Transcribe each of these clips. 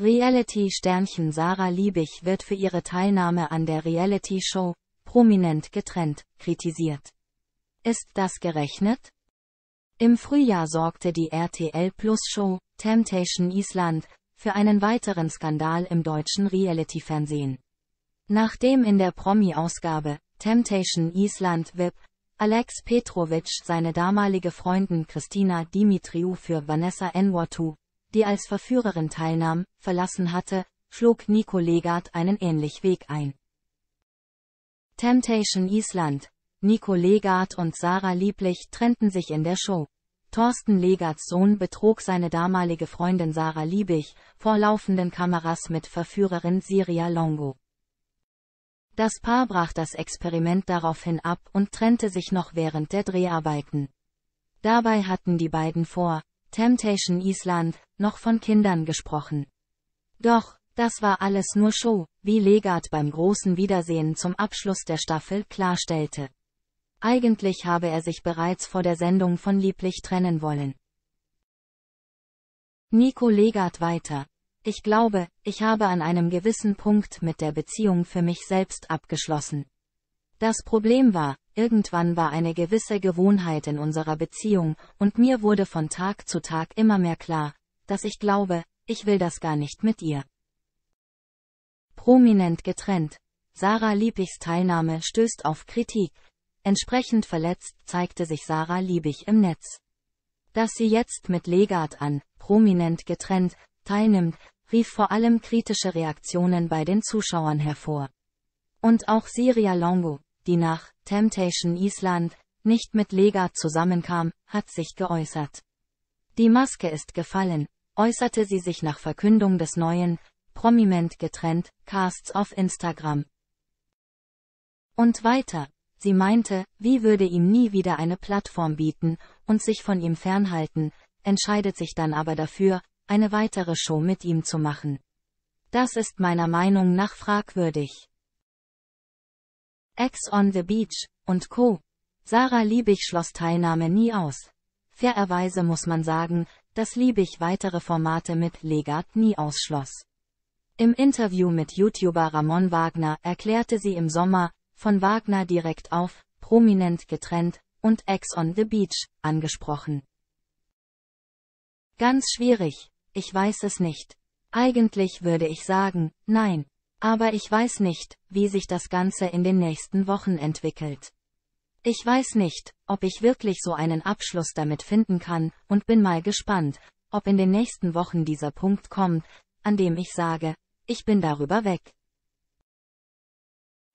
Reality-Sternchen Sarah Liebig wird für ihre Teilnahme an der Reality-Show prominent getrennt kritisiert. Ist das gerechnet? Im Frühjahr sorgte die RTL Plus Show Temptation Island für einen weiteren Skandal im deutschen Reality-Fernsehen. Nachdem in der Promi-Ausgabe Temptation Island VIP Alex Petrovic seine damalige Freundin Christina Dimitriou für Vanessa Enwatu die als Verführerin teilnahm, verlassen hatte, schlug Nico Legard einen ähnlich Weg ein. Temptation Island Nico Legard und Sarah Lieblich trennten sich in der Show. Thorsten Legards Sohn betrog seine damalige Freundin Sarah Liebig vor laufenden Kameras mit Verführerin Siria Longo. Das Paar brach das Experiment daraufhin ab und trennte sich noch während der Dreharbeiten. Dabei hatten die beiden vor, Temptation Island, noch von Kindern gesprochen. Doch, das war alles nur Show, wie Legat beim großen Wiedersehen zum Abschluss der Staffel klarstellte. Eigentlich habe er sich bereits vor der Sendung von Lieblich trennen wollen. Nico Legat weiter. Ich glaube, ich habe an einem gewissen Punkt mit der Beziehung für mich selbst abgeschlossen. Das Problem war, Irgendwann war eine gewisse Gewohnheit in unserer Beziehung, und mir wurde von Tag zu Tag immer mehr klar, dass ich glaube, ich will das gar nicht mit ihr. Prominent getrennt. Sarah Liebigs Teilnahme stößt auf Kritik. Entsprechend verletzt zeigte sich Sarah Liebig im Netz. Dass sie jetzt mit Legat an, prominent getrennt, teilnimmt, rief vor allem kritische Reaktionen bei den Zuschauern hervor. Und auch Siria Longo, die nach Temptation Island nicht mit Lega zusammenkam, hat sich geäußert. Die Maske ist gefallen, äußerte sie sich nach Verkündung des neuen, prominent getrennt, Casts auf Instagram. Und weiter, sie meinte, wie würde ihm nie wieder eine Plattform bieten und sich von ihm fernhalten, entscheidet sich dann aber dafür, eine weitere Show mit ihm zu machen. Das ist meiner Meinung nach fragwürdig. Ex on the Beach und Co. Sarah Liebig schloss Teilnahme nie aus. Fairerweise muss man sagen, dass Liebig weitere Formate mit Legat nie ausschloss. Im Interview mit YouTuber Ramon Wagner erklärte sie im Sommer, von Wagner direkt auf, prominent getrennt, und Ex on the Beach, angesprochen. Ganz schwierig, ich weiß es nicht. Eigentlich würde ich sagen, nein. Aber ich weiß nicht, wie sich das Ganze in den nächsten Wochen entwickelt. Ich weiß nicht, ob ich wirklich so einen Abschluss damit finden kann, und bin mal gespannt, ob in den nächsten Wochen dieser Punkt kommt, an dem ich sage, ich bin darüber weg.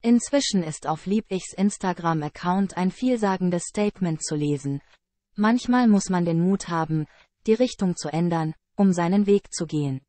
Inzwischen ist auf Liebichs Instagram-Account ein vielsagendes Statement zu lesen. Manchmal muss man den Mut haben, die Richtung zu ändern, um seinen Weg zu gehen.